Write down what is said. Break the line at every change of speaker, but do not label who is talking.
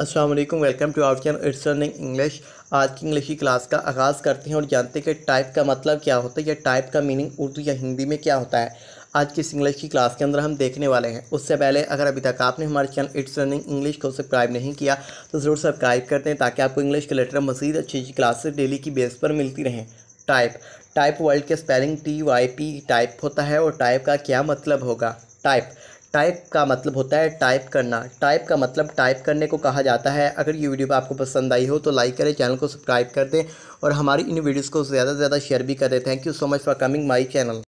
Aslam welcome to our channel it's learning English आज की English की क्लास का आगाज़ करते हैं और जानते हैं कि टाइप का मतलब क्या होता है या टाइप का मीनिंग उर्दू या हिंदी में क्या होता है आज की इस इंग्लिश की क्लास के अंदर हम देखने वाले हैं उससे पहले अगर अभी तक आपने हमारे चैनल इट्स रनिंग इंग्लिश को सब्सक्राइब नहीं किया तो ज़रूर सब्सक्राइब करते हैं ताकि आपको इंग्लिश के लेटर मजीद अच्छी अच्छी क्लासेस डेली की बेस पर मिलती रहें टाइप टाइप वर्ल्ड के spelling T Y P type होता है और टाइप का क्या मतलब होगा टाइप टाइप का मतलब होता है टाइप करना टाइप का मतलब टाइप करने को कहा जाता है अगर ये वीडियो आपको पसंद आई हो तो लाइक करें चैनल को सब्सक्राइब कर दें और हमारी इन वीडियोज़ को ज़्यादा से ज़्यादा शेयर भी करें thank you so much for coming my channel